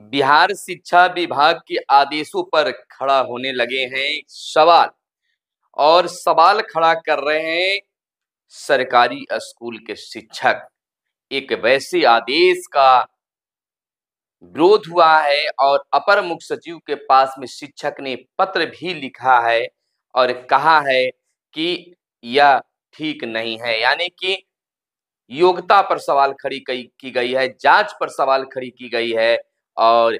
बिहार शिक्षा विभाग के आदेशों पर खड़ा होने लगे हैं सवाल और सवाल खड़ा कर रहे हैं सरकारी स्कूल के शिक्षक एक वैसे आदेश का विरोध हुआ है और अपर मुख्य सचिव के पास में शिक्षक ने पत्र भी लिखा है और कहा है कि यह ठीक नहीं है यानी कि योग्यता पर सवाल खड़ी की गई है जांच पर सवाल खड़ी की गई है और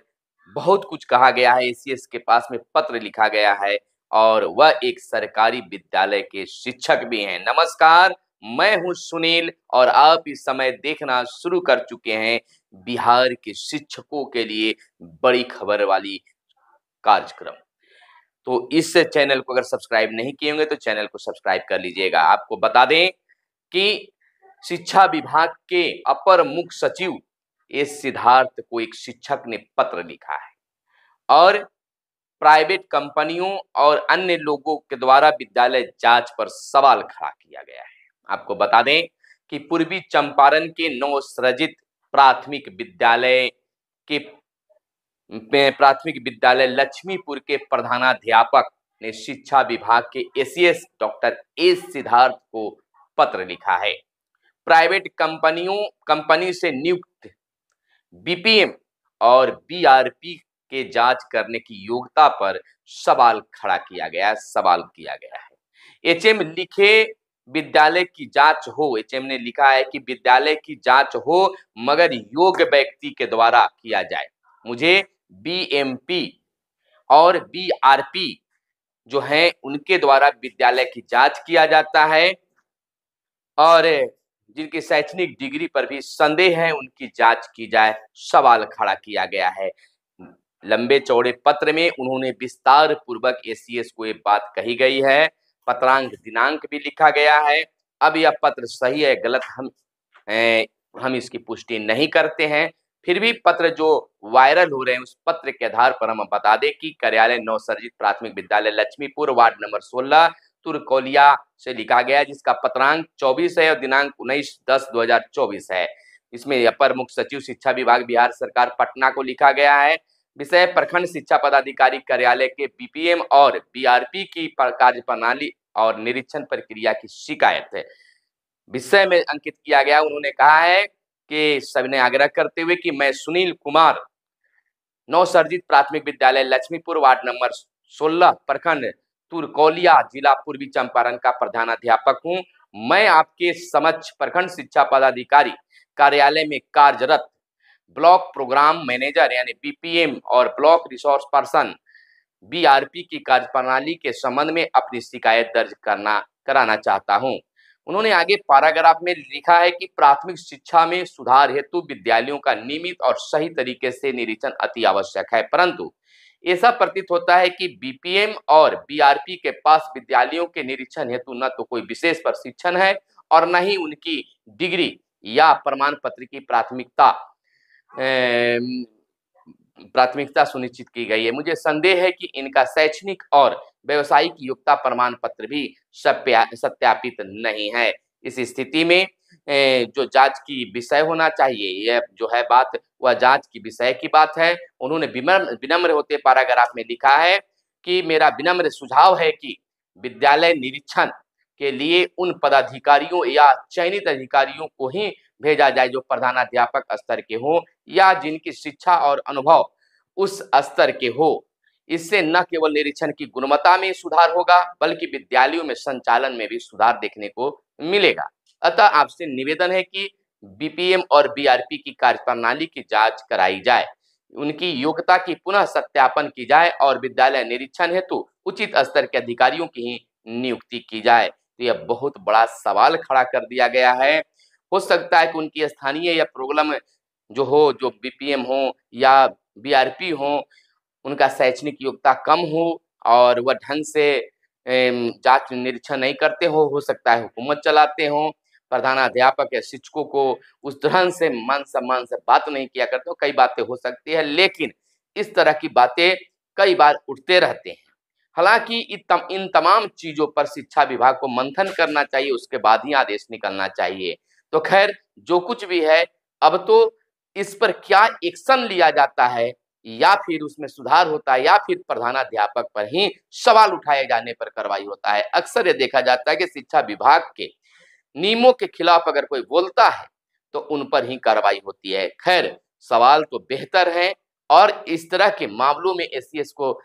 बहुत कुछ कहा गया है एसीएस के पास में पत्र लिखा गया है और वह एक सरकारी विद्यालय के शिक्षक भी हैं नमस्कार मैं हूं सुनील और आप इस समय देखना शुरू कर चुके हैं बिहार के शिक्षकों के लिए बड़ी खबर वाली कार्यक्रम तो इस चैनल को अगर सब्सक्राइब नहीं किए होंगे तो चैनल को सब्सक्राइब कर लीजिएगा आपको बता दें कि शिक्षा विभाग के अपर मुख्य सचिव इस सिद्धार्थ को एक शिक्षक ने पत्र लिखा है और प्राइवेट कंपनियों और अन्य लोगों के द्वारा विद्यालय जांच पर सवाल खड़ा किया गया है आपको बता दें कि पूर्वी चंपारण के नौ सृजित प्राथमिक विद्यालय के प्राथमिक विद्यालय लक्ष्मीपुर के प्रधानाध्यापक ने शिक्षा विभाग के एसीएस डॉक्टर एस सिद्धार्थ को पत्र लिखा है प्राइवेट कंपनियों कंपनी से नियुक्त बीपीएम और बीआरपी के जांच करने की योग्यता पर सवाल खड़ा किया गया सवाल किया गया है एचएम लिखे विद्यालय की जांच हो एचएम ने लिखा है कि विद्यालय की जांच हो मगर योग्य व्यक्ति के द्वारा किया जाए मुझे बीएमपी और बीआरपी जो है उनके द्वारा विद्यालय की जांच किया जाता है और जिनकी शैक्षणिक डिग्री पर भी संदेह है उनकी जांच की जाए सवाल खड़ा किया गया है लंबे चौड़े पत्र में उन्होंने विस्तार पूर्वक एसीएस को ये बात कही गई है पत्रांक दिनांक भी लिखा गया है अब यह पत्र सही है गलत हम ए, हम इसकी पुष्टि नहीं करते हैं फिर भी पत्र जो वायरल हो रहे हैं उस पत्र के आधार पर हम बता दें कि कार्यालय नवसर्जित प्राथमिक विद्यालय लक्ष्मीपुर वार्ड नंबर तुर्कोलिया से लिखा गया जिसका पत्रांक 24 है और दिनांक उन्नीस दस 2024 है इसमें अपर मुख्य सचिव शिक्षा विभाग बिहार सरकार पटना को लिखा गया है विषय प्रखंड शिक्षा पदाधिकारी कार्यालय के पीपीएम और बीआरपी की कार्य प्रणाली और निरीक्षण प्रक्रिया की शिकायत है विषय में अंकित किया गया उन्होंने कहा है कि सभी ने आग्रह करते हुए कि मैं सुनील कुमार नवसर्जित प्राथमिक विद्यालय लक्ष्मीपुर वार्ड नंबर 16 प्रखंड तुरकौलिया जिला पूर्वी चंपारण का प्रधान अध्यापक हूँ मैं आपके समक्ष प्रखंड शिक्षा पदाधिकारी कार्यालय में कार्यरत ब्लॉक प्रोग्राम मैनेजर यानी बीपीएम और ब्लॉक रिसोर्स पर्सन बीआरपी की कार्यप्रणाली के संबंध में अपनी शिकायत दर्ज करना कराना चाहता हूं उन्होंने आगे पैराग्राफ में लिखा है कि प्राथमिक शिक्षा में सुधार हेतु विद्यालयों का नियमित और सही तरीके से निरीक्षण अति आवश्यक है परंतु ऐसा प्रतीत होता है कि बीपीएम और बीआरपी के पास विद्यालयों के निरीक्षण हेतु न तो कोई विशेष प्रशिक्षण है और न ही उनकी डिग्री या प्रमाण पत्र की प्राथमिकता प्राथमिकता सुनिश्चित की गई है मुझे संदेह है कि इनका शैक्षणिक और व्यवसायिक योग्यता प्रमाण पत्र भी सत्यापित नहीं है इस स्थिति में जो जांच की विषय होना चाहिए यह जो है बात वह जांच की विषय की बात है उन्होंने विनम्र होते पैराग्राफ में लिखा है कि मेरा विनम्र सुझाव है कि विद्यालय निरीक्षण के लिए उन पदाधिकारियों या चयनित अधिकारियों को ही भेजा जाए जो प्रधानाध्यापक स्तर के हों या जिनकी शिक्षा और अनुभव उस स्तर के हो इससे न केवल निरीक्षण की गुणवत्ता में सुधार होगा बल्कि विद्यालयों में संचालन में भी सुधार देखने को मिलेगा अतः आपसे निवेदन है कि बीपीएम और बीआरपी की कार्यप्रणाली की जांच कराई जाए उनकी योग्यता की पुनः सत्यापन की जाए और विद्यालय निरीक्षण हेतु उचित स्तर के अधिकारियों की ही नियुक्ति की जाए तो यह बहुत बड़ा सवाल खड़ा कर दिया गया है हो सकता है कि उनकी स्थानीय या प्रोग्राम जो हो जो बीपीएम हो या बीआरपी हो उनका शैक्षणिक योग्यता कम हो और वह ढंग से जांच निरीक्षण नहीं करते हो हो सकता है हुकूमत चलाते हों प्रधानाध्यापक या शिक्षकों को उस तरह से मान सम्मान से बात नहीं किया करते हो कई बातें हो सकती है लेकिन इस तरह की बातें कई बार उठते रहते हैं हालांकि इन तमाम चीजों पर शिक्षा विभाग को मंथन करना चाहिए उसके बाद ही आदेश निकलना चाहिए तो खैर जो कुछ भी है अब तो इस पर क्या एक्शन लिया जाता है या फिर उसमें सुधार होता है या फिर प्रधानाध्यापक पर ही सवाल उठाए जाने पर कार्रवाई होता है अक्सर यह देखा जाता है कि शिक्षा विभाग के नियमों के खिलाफ अगर कोई बोलता है तो उन पर ही कार्रवाई होती है खैर सवाल तो बेहतर है और इस तरह के मामलों में एस को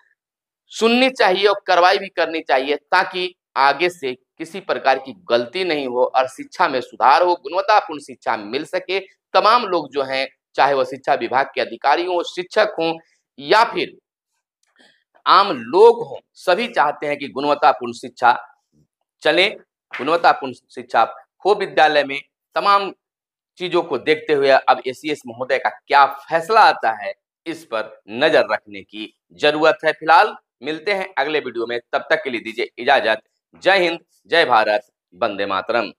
सुननी चाहिए और कार्रवाई भी करनी चाहिए ताकि आगे से किसी प्रकार की गलती नहीं हो और शिक्षा में सुधार हो गुणवत्तापूर्ण शिक्षा मिल सके तमाम लोग जो हैं चाहे वह शिक्षा विभाग के अधिकारी हों शिक्षक हों या फिर आम लोग हों सभी चाहते हैं कि गुणवत्तापूर्ण शिक्षा चले गुणवत्तापूर्ण शिक्षा हो विद्यालय में तमाम चीजों को देखते हुए अब एसीएस महोदय का क्या फैसला आता है इस पर नजर रखने की जरूरत है फिलहाल मिलते हैं अगले वीडियो में तब तक के लिए दीजिए इजाजत जय हिंद जय भारत वंदे मातरम